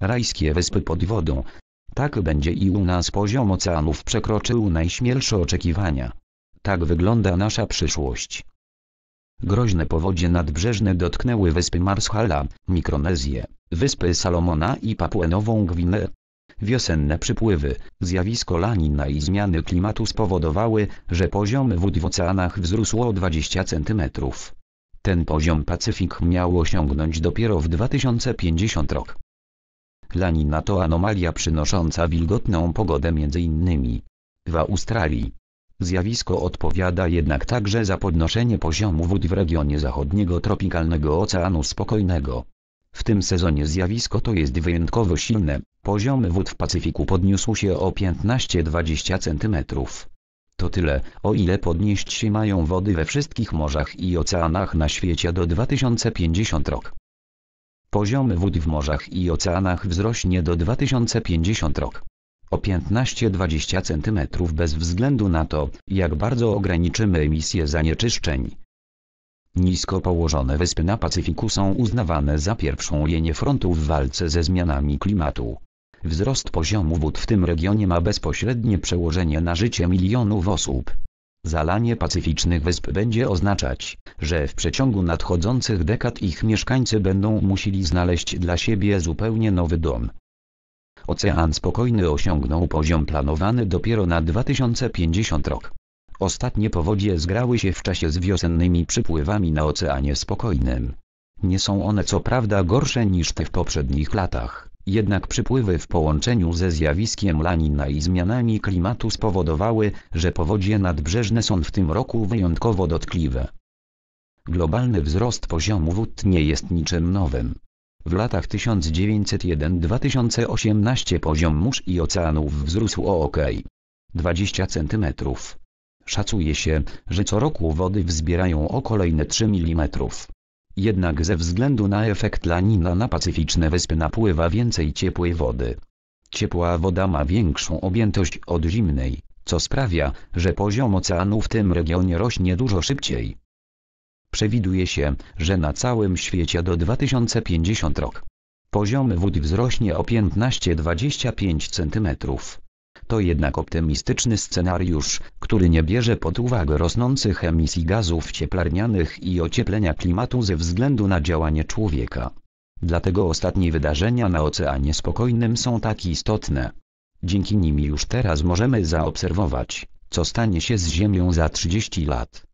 rajskie wyspy pod wodą. Tak będzie i u nas poziom oceanów przekroczył najśmielsze oczekiwania. Tak wygląda nasza przyszłość. Groźne powodzie nadbrzeżne dotknęły wyspy Marshalla, Mikronezję, wyspy Salomona i Papuę Nową Gwineę. Wiosenne przypływy, zjawisko lanina i zmiany klimatu spowodowały, że poziom wód w oceanach wzrósł o 20 cm. Ten poziom Pacyfik miał osiągnąć dopiero w 2050 rok. Lanina to anomalia przynosząca wilgotną pogodę m.in. w Australii. Zjawisko odpowiada jednak także za podnoszenie poziomu wód w regionie zachodniego tropikalnego Oceanu Spokojnego. W tym sezonie zjawisko to jest wyjątkowo silne, poziom wód w Pacyfiku podniósł się o 15-20 cm. To tyle, o ile podnieść się mają wody we wszystkich morzach i oceanach na świecie do 2050 rok. Poziom wód w morzach i oceanach wzrośnie do 2050 rok o 15-20 cm bez względu na to, jak bardzo ograniczymy emisję zanieczyszczeń. Nisko położone wyspy na Pacyfiku są uznawane za pierwszą linię frontu w walce ze zmianami klimatu. Wzrost poziomu wód w tym regionie ma bezpośrednie przełożenie na życie milionów osób. Zalanie pacyficznych wysp będzie oznaczać, że w przeciągu nadchodzących dekad ich mieszkańcy będą musieli znaleźć dla siebie zupełnie nowy dom. Ocean Spokojny osiągnął poziom planowany dopiero na 2050 rok. Ostatnie powodzie zgrały się w czasie z wiosennymi przypływami na Oceanie Spokojnym. Nie są one co prawda gorsze niż te w poprzednich latach, jednak przypływy w połączeniu ze zjawiskiem lanina i zmianami klimatu spowodowały, że powodzie nadbrzeżne są w tym roku wyjątkowo dotkliwe. Globalny wzrost poziomu wód nie jest niczym nowym. W latach 1901-2018 poziom mórz i oceanów wzrósł o ok. 20 cm. Szacuje się, że co roku wody wzbierają o kolejne 3 mm. Jednak ze względu na efekt lanina na pacyficzne wyspy napływa więcej ciepłej wody. Ciepła woda ma większą objętość od zimnej, co sprawia, że poziom oceanu w tym regionie rośnie dużo szybciej. Przewiduje się, że na całym świecie do 2050 rok poziom wód wzrośnie o 15-25 cm to jednak optymistyczny scenariusz, który nie bierze pod uwagę rosnących emisji gazów cieplarnianych i ocieplenia klimatu ze względu na działanie człowieka. Dlatego ostatnie wydarzenia na Oceanie Spokojnym są tak istotne. Dzięki nim już teraz możemy zaobserwować, co stanie się z Ziemią za 30 lat.